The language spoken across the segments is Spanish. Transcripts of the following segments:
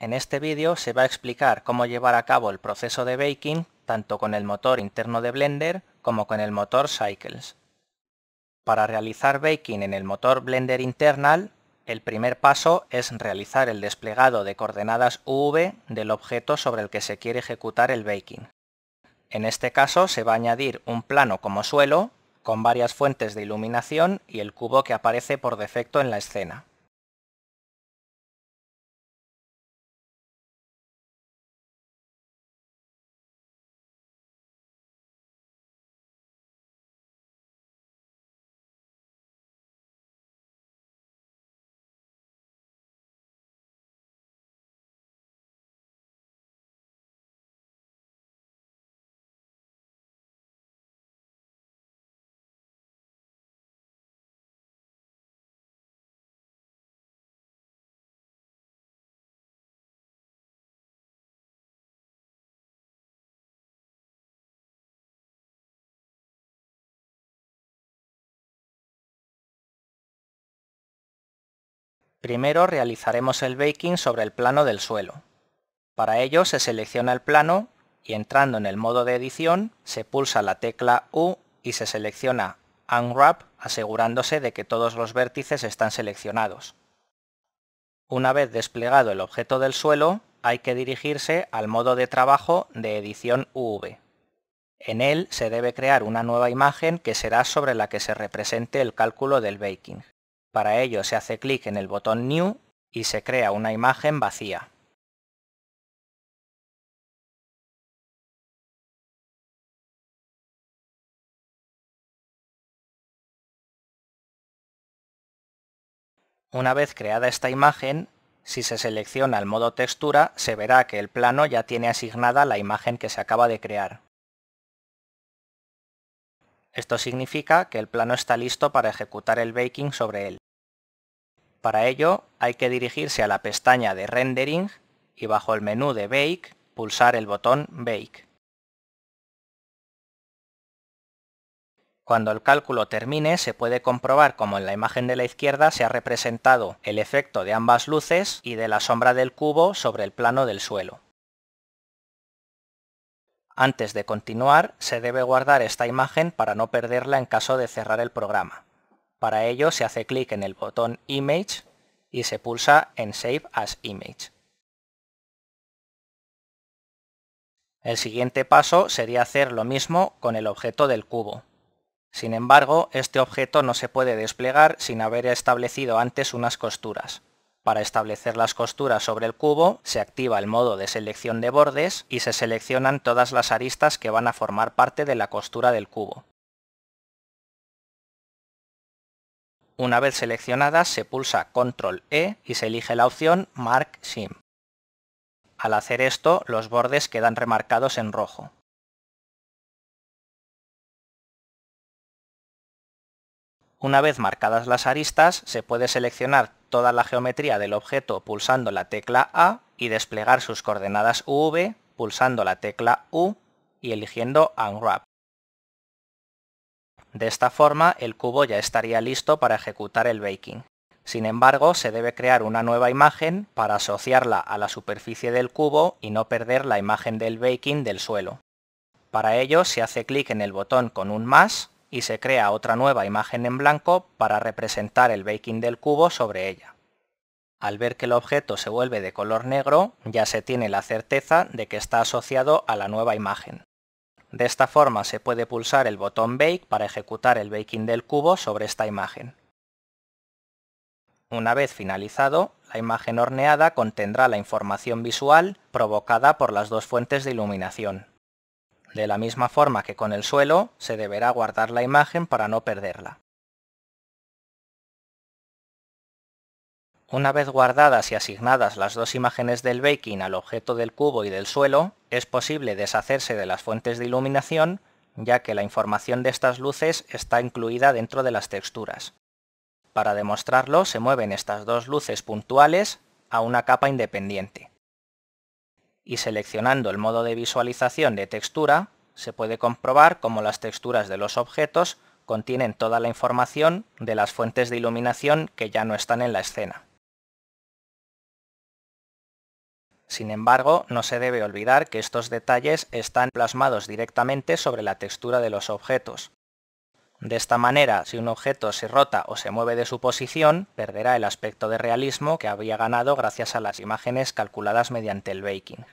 En este vídeo se va a explicar cómo llevar a cabo el proceso de baking tanto con el motor interno de Blender como con el motor Cycles. Para realizar baking en el motor Blender Internal, el primer paso es realizar el desplegado de coordenadas UV del objeto sobre el que se quiere ejecutar el baking. En este caso se va a añadir un plano como suelo, con varias fuentes de iluminación y el cubo que aparece por defecto en la escena. Primero realizaremos el baking sobre el plano del suelo. Para ello se selecciona el plano y entrando en el modo de edición se pulsa la tecla U y se selecciona Unwrap asegurándose de que todos los vértices están seleccionados. Una vez desplegado el objeto del suelo, hay que dirigirse al modo de trabajo de edición UV. En él se debe crear una nueva imagen que será sobre la que se represente el cálculo del baking. Para ello se hace clic en el botón New y se crea una imagen vacía. Una vez creada esta imagen, si se selecciona el modo textura, se verá que el plano ya tiene asignada la imagen que se acaba de crear. Esto significa que el plano está listo para ejecutar el baking sobre él. Para ello hay que dirigirse a la pestaña de Rendering y bajo el menú de Bake pulsar el botón Bake. Cuando el cálculo termine se puede comprobar como en la imagen de la izquierda se ha representado el efecto de ambas luces y de la sombra del cubo sobre el plano del suelo. Antes de continuar se debe guardar esta imagen para no perderla en caso de cerrar el programa. Para ello se hace clic en el botón Image y se pulsa en Save as Image. El siguiente paso sería hacer lo mismo con el objeto del cubo. Sin embargo, este objeto no se puede desplegar sin haber establecido antes unas costuras. Para establecer las costuras sobre el cubo, se activa el modo de selección de bordes y se seleccionan todas las aristas que van a formar parte de la costura del cubo. Una vez seleccionadas se pulsa Control E y se elige la opción Mark Sim. Al hacer esto, los bordes quedan remarcados en rojo. Una vez marcadas las aristas, se puede seleccionar toda la geometría del objeto pulsando la tecla A y desplegar sus coordenadas UV pulsando la tecla U y eligiendo Unwrap. De esta forma, el cubo ya estaría listo para ejecutar el baking. Sin embargo, se debe crear una nueva imagen para asociarla a la superficie del cubo y no perder la imagen del baking del suelo. Para ello se hace clic en el botón con un más y se crea otra nueva imagen en blanco para representar el baking del cubo sobre ella. Al ver que el objeto se vuelve de color negro, ya se tiene la certeza de que está asociado a la nueva imagen. De esta forma se puede pulsar el botón Bake para ejecutar el baking del cubo sobre esta imagen. Una vez finalizado, la imagen horneada contendrá la información visual provocada por las dos fuentes de iluminación. De la misma forma que con el suelo, se deberá guardar la imagen para no perderla. Una vez guardadas y asignadas las dos imágenes del baking al objeto del cubo y del suelo, es posible deshacerse de las fuentes de iluminación, ya que la información de estas luces está incluida dentro de las texturas. Para demostrarlo se mueven estas dos luces puntuales a una capa independiente. Y seleccionando el modo de visualización de textura, se puede comprobar cómo las texturas de los objetos contienen toda la información de las fuentes de iluminación que ya no están en la escena. Sin embargo, no se debe olvidar que estos detalles están plasmados directamente sobre la textura de los objetos. De esta manera, si un objeto se rota o se mueve de su posición, perderá el aspecto de realismo que había ganado gracias a las imágenes calculadas mediante el baking.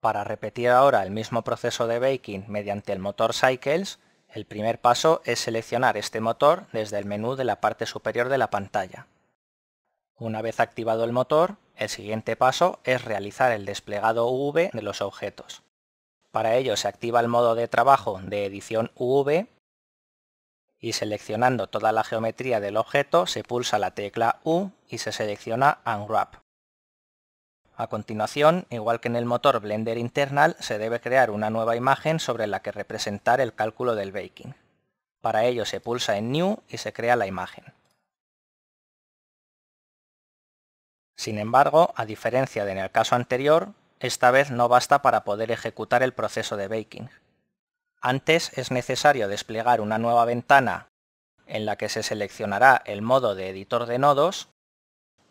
Para repetir ahora el mismo proceso de baking mediante el motor Cycles, el primer paso es seleccionar este motor desde el menú de la parte superior de la pantalla. Una vez activado el motor, el siguiente paso es realizar el desplegado UV de los objetos. Para ello se activa el modo de trabajo de edición UV y seleccionando toda la geometría del objeto se pulsa la tecla U y se selecciona Unwrap. A continuación, igual que en el motor Blender Internal, se debe crear una nueva imagen sobre la que representar el cálculo del baking. Para ello se pulsa en New y se crea la imagen. Sin embargo, a diferencia de en el caso anterior, esta vez no basta para poder ejecutar el proceso de baking. Antes es necesario desplegar una nueva ventana en la que se seleccionará el modo de editor de nodos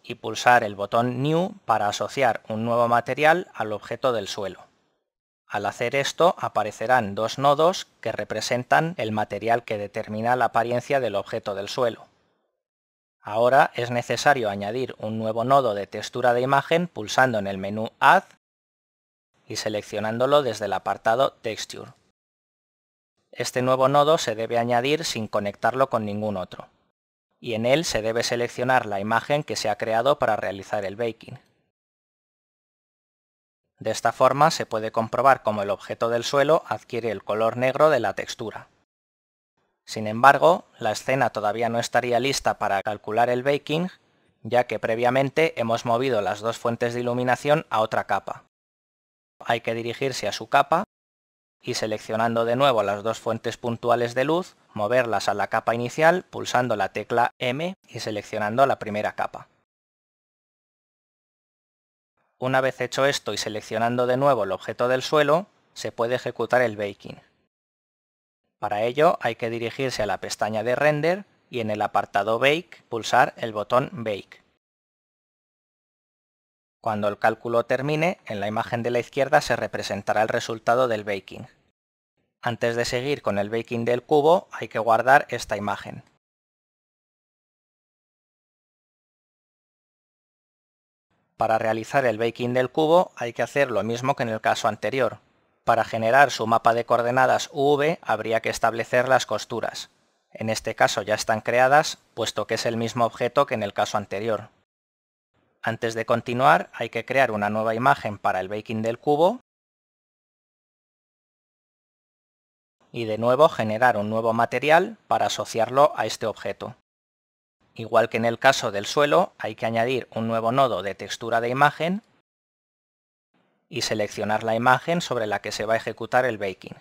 y pulsar el botón New para asociar un nuevo material al objeto del suelo. Al hacer esto aparecerán dos nodos que representan el material que determina la apariencia del objeto del suelo. Ahora es necesario añadir un nuevo nodo de textura de imagen pulsando en el menú Add y seleccionándolo desde el apartado Texture. Este nuevo nodo se debe añadir sin conectarlo con ningún otro y en él se debe seleccionar la imagen que se ha creado para realizar el baking. De esta forma se puede comprobar cómo el objeto del suelo adquiere el color negro de la textura. Sin embargo, la escena todavía no estaría lista para calcular el baking, ya que previamente hemos movido las dos fuentes de iluminación a otra capa. Hay que dirigirse a su capa y seleccionando de nuevo las dos fuentes puntuales de luz, moverlas a la capa inicial pulsando la tecla M y seleccionando la primera capa. Una vez hecho esto y seleccionando de nuevo el objeto del suelo, se puede ejecutar el baking. Para ello hay que dirigirse a la pestaña de Render y en el apartado Bake pulsar el botón Bake. Cuando el cálculo termine, en la imagen de la izquierda se representará el resultado del baking. Antes de seguir con el baking del cubo, hay que guardar esta imagen. Para realizar el baking del cubo hay que hacer lo mismo que en el caso anterior. Para generar su mapa de coordenadas UV habría que establecer las costuras. En este caso ya están creadas, puesto que es el mismo objeto que en el caso anterior, antes de continuar hay que crear una nueva imagen para el baking del cubo y de nuevo generar un nuevo material para asociarlo a este objeto. Igual que en el caso del suelo, hay que añadir un nuevo nodo de textura de imagen y seleccionar la imagen sobre la que se va a ejecutar el baking.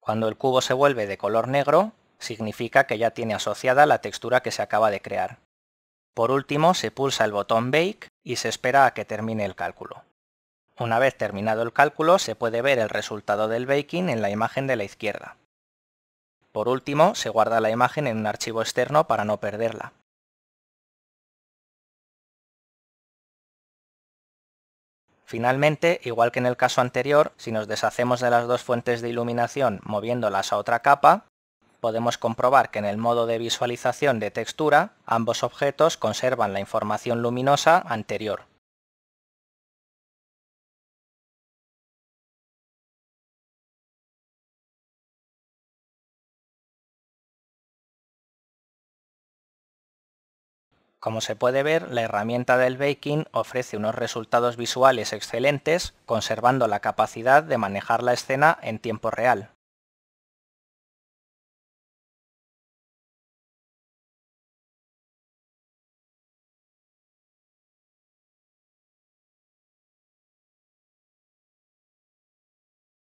Cuando el cubo se vuelve de color negro, significa que ya tiene asociada la textura que se acaba de crear. Por último, se pulsa el botón Bake y se espera a que termine el cálculo. Una vez terminado el cálculo, se puede ver el resultado del baking en la imagen de la izquierda. Por último, se guarda la imagen en un archivo externo para no perderla. Finalmente, igual que en el caso anterior, si nos deshacemos de las dos fuentes de iluminación moviéndolas a otra capa, podemos comprobar que en el modo de visualización de textura, ambos objetos conservan la información luminosa anterior. Como se puede ver, la herramienta del baking ofrece unos resultados visuales excelentes, conservando la capacidad de manejar la escena en tiempo real.